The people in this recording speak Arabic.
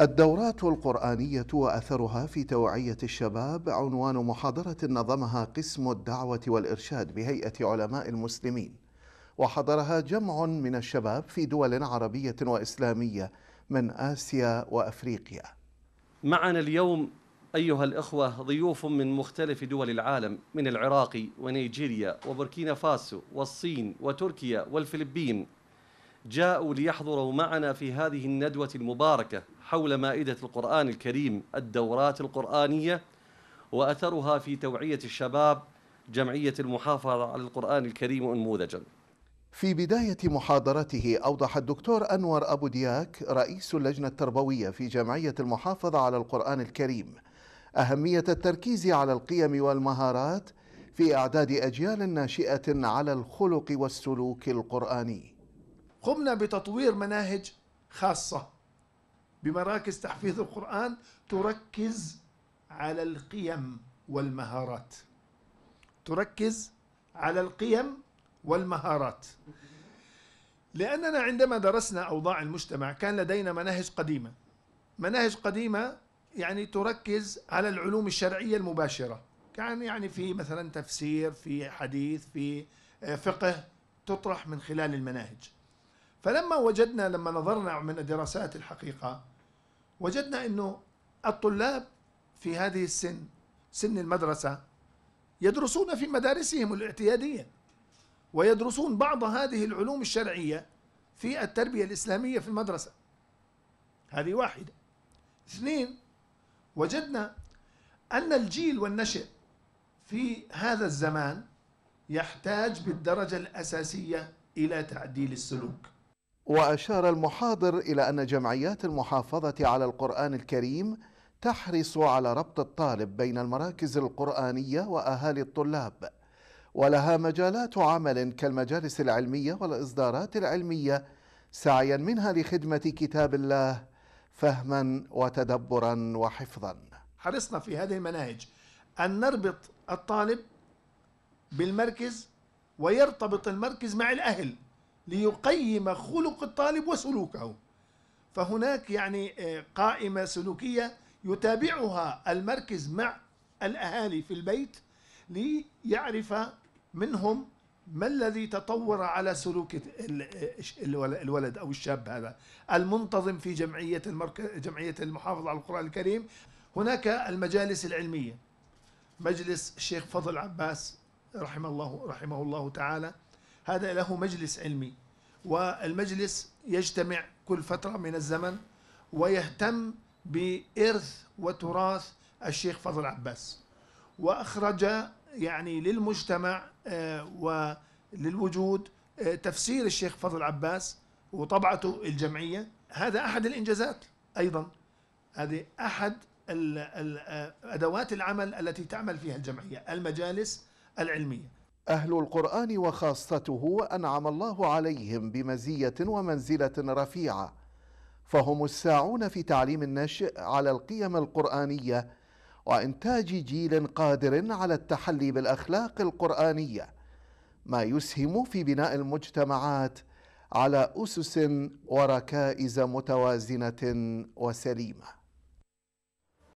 الدورات القرآنية وأثرها في توعية الشباب عنوان محاضرة نظمها قسم الدعوة والإرشاد بهيئة علماء المسلمين وحضرها جمع من الشباب في دول عربية وإسلامية من آسيا وأفريقيا معنا اليوم أيها الأخوة ضيوف من مختلف دول العالم من العراق ونيجيريا وبوركينا فاسو والصين وتركيا والفلبين جاءوا ليحضروا معنا في هذه الندوة المباركة حول مائدة القرآن الكريم الدورات القرآنية وأثرها في توعية الشباب جمعية المحافظة على القرآن الكريم أنموذجاً في بداية محاضرته أوضح الدكتور أنور أبو دياك رئيس اللجنة التربوية في جمعية المحافظة على القرآن الكريم أهمية التركيز على القيم والمهارات في إعداد أجيال ناشئة على الخلق والسلوك القرآني قمنا بتطوير مناهج خاصة بمراكز تحفيظ القرآن تركز على القيم والمهارات تركز على القيم والمهارات لأننا عندما درسنا أوضاع المجتمع كان لدينا مناهج قديمة مناهج قديمة يعني تركز على العلوم الشرعية المباشرة كان يعني في مثلا تفسير في حديث في آه، فقه تطرح من خلال المناهج فلما وجدنا لما نظرنا من الدراسات الحقيقة وجدنا أنه الطلاب في هذه السن سن المدرسة يدرسون في مدارسهم الاعتيادية ويدرسون بعض هذه العلوم الشرعية في التربية الإسلامية في المدرسة هذه واحدة اثنين وجدنا أن الجيل والنشئ في هذا الزمان يحتاج بالدرجة الأساسية إلى تعديل السلوك وأشار المحاضر إلى أن جمعيات المحافظة على القرآن الكريم تحرص على ربط الطالب بين المراكز القرآنية وأهالي الطلاب ولها مجالات عمل كالمجالس العلمية والإصدارات العلمية سعيا منها لخدمة كتاب الله فهما وتدبرا وحفظا حرصنا في هذه المناهج أن نربط الطالب بالمركز ويرتبط المركز مع الأهل ليقيم خلق الطالب وسلوكه فهناك يعني آه، قائمة سلوكية يتابعها المركز مع الأهالي في البيت ليعرف منهم ما الذي تطور على سلوك آه، الولد أو الشاب هذا المنتظم في جمعية جمعية المحافظة على القرآن الكريم هناك المجالس العلمية مجلس الشيخ فضل عباس رحمه الله رحمه الله تعالى هذا له مجلس علمي والمجلس يجتمع كل فترة من الزمن ويهتم بإرث وتراث الشيخ فضل عباس وأخرج يعني للمجتمع آه، وللوجود آه، تفسير الشيخ فضل عباس وطبعته الجمعية هذا أحد الإنجازات أيضا هذه أحد آه، أدوات العمل التي تعمل فيها الجمعية المجالس العلمية أهل القرآن وخاصته أنعم الله عليهم بمزية ومنزلة رفيعة فهم الساعون في تعليم النشء على القيم القرآنية وإنتاج جيل قادر على التحلي بالأخلاق القرآنية ما يسهم في بناء المجتمعات على أسس وركائز متوازنة وسليمة